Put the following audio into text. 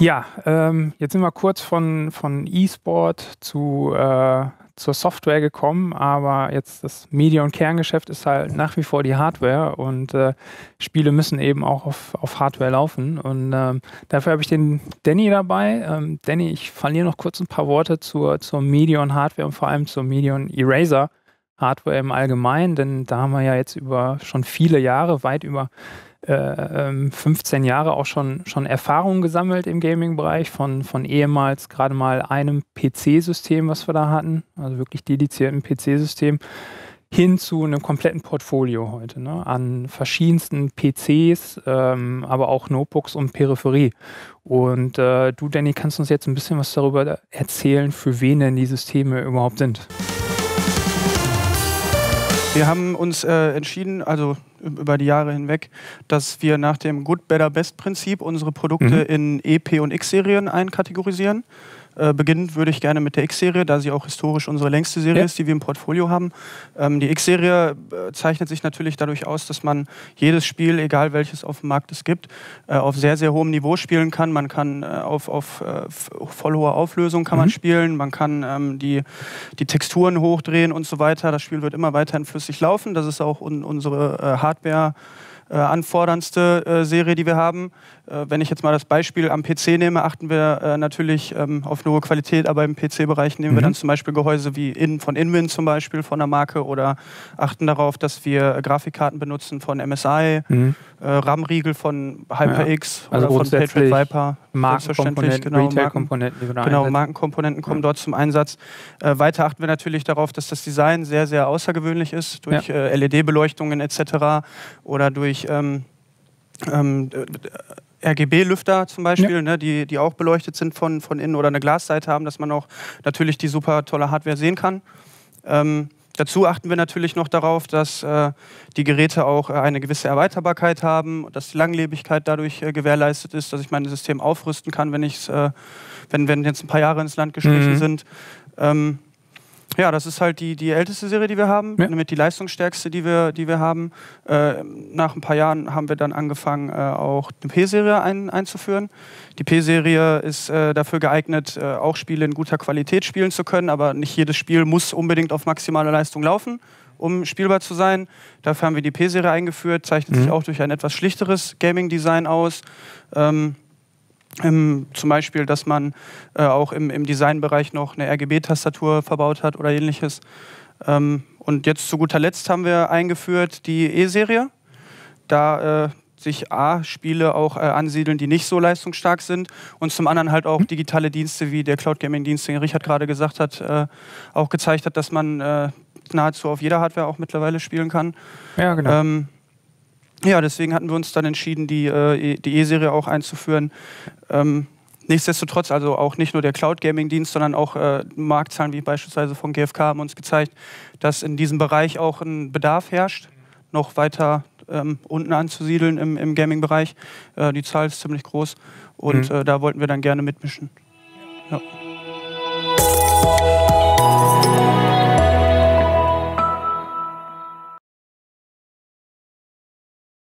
Ja, ähm, jetzt sind wir kurz von, von E-Sport zu, äh, zur Software gekommen, aber jetzt das Media- und Kerngeschäft ist halt nach wie vor die Hardware und äh, Spiele müssen eben auch auf, auf Hardware laufen. Und ähm, dafür habe ich den Danny dabei. Ähm, Danny, ich verliere noch kurz ein paar Worte zur, zur Media und Hardware und vor allem zur Media und Eraser Hardware im Allgemeinen, denn da haben wir ja jetzt über schon viele Jahre, weit über 15 äh, ähm, Jahre auch schon, schon Erfahrung gesammelt im Gaming-Bereich von, von ehemals gerade mal einem PC-System, was wir da hatten, also wirklich dedizierten PC-System, hin zu einem kompletten Portfolio heute ne? an verschiedensten PCs, ähm, aber auch Notebooks und Peripherie. Und äh, du, Danny, kannst uns jetzt ein bisschen was darüber erzählen, für wen denn die Systeme überhaupt sind. Wir haben uns äh, entschieden, also über die Jahre hinweg, dass wir nach dem Good, Better, Best Prinzip unsere Produkte mhm. in EP und X-Serien einkategorisieren. Äh, beginnen würde ich gerne mit der X-Serie, da sie auch historisch unsere längste Serie ja. ist, die wir im Portfolio haben. Ähm, die X-Serie äh, zeichnet sich natürlich dadurch aus, dass man jedes Spiel, egal welches auf dem Markt es gibt, äh, auf sehr, sehr hohem Niveau spielen kann. Man kann äh, auf, auf äh, voll hoher Auflösung kann mhm. man spielen, man kann ähm, die, die Texturen hochdrehen und so weiter. Das Spiel wird immer weiterhin flüssig laufen. Das ist auch un unsere Hardware äh, anforderndste äh, Serie, die wir haben. Äh, wenn ich jetzt mal das Beispiel am PC nehme, achten wir äh, natürlich ähm, auf eine hohe Qualität, aber im PC-Bereich nehmen mhm. wir dann zum Beispiel Gehäuse wie in, von Inwin zum Beispiel von der Marke oder achten darauf, dass wir Grafikkarten benutzen von MSI, mhm. Äh, RAM-Riegel von HyperX ja. also oder von Patriot Viper. Markenkomponenten, genau. Retail-Komponenten. Marken, genau, Markenkomponenten kommen ja. dort zum Einsatz. Äh, weiter achten wir natürlich darauf, dass das Design sehr, sehr außergewöhnlich ist, durch ja. äh, LED-Beleuchtungen etc. oder durch ähm, ähm, äh, RGB-Lüfter zum Beispiel, ja. ne, die, die auch beleuchtet sind von, von innen oder eine Glasseite haben, dass man auch natürlich die super tolle Hardware sehen kann. Ähm, Dazu achten wir natürlich noch darauf, dass äh, die Geräte auch äh, eine gewisse Erweiterbarkeit haben, dass die Langlebigkeit dadurch äh, gewährleistet ist, dass ich mein System aufrüsten kann, wenn, ich's, äh, wenn, wenn jetzt ein paar Jahre ins Land gestrichen mhm. sind. Ähm, ja, das ist halt die, die älteste Serie, die wir haben, ja. damit die leistungsstärkste, die wir, die wir haben. Äh, nach ein paar Jahren haben wir dann angefangen, äh, auch eine P-Serie ein, einzuführen. Die P-Serie ist äh, dafür geeignet, äh, auch Spiele in guter Qualität spielen zu können, aber nicht jedes Spiel muss unbedingt auf maximale Leistung laufen um spielbar zu sein. Dafür haben wir die P-Serie eingeführt, zeichnet mhm. sich auch durch ein etwas schlichteres Gaming-Design aus. Ähm, ähm, zum Beispiel, dass man äh, auch im, im Designbereich noch eine RGB-Tastatur verbaut hat oder ähnliches. Ähm, und jetzt zu guter Letzt haben wir eingeführt die E-Serie. Da äh, sich A, Spiele auch äh, ansiedeln, die nicht so leistungsstark sind und zum anderen halt auch mhm. digitale Dienste, wie der Cloud Gaming Dienst, den Richard gerade gesagt hat, äh, auch gezeigt hat, dass man äh, nahezu auf jeder Hardware auch mittlerweile spielen kann. Ja, genau. Ähm, ja, deswegen hatten wir uns dann entschieden, die äh, e-, die E-Serie auch einzuführen. Ähm, nichtsdestotrotz, also auch nicht nur der Cloud-Gaming-Dienst, sondern auch äh, Marktzahlen wie beispielsweise von GfK haben uns gezeigt, dass in diesem Bereich auch ein Bedarf herrscht, noch weiter ähm, unten anzusiedeln im, im Gaming-Bereich. Äh, die Zahl ist ziemlich groß und mhm. Äh, da wollten wir dann gerne mitmischen. Ja.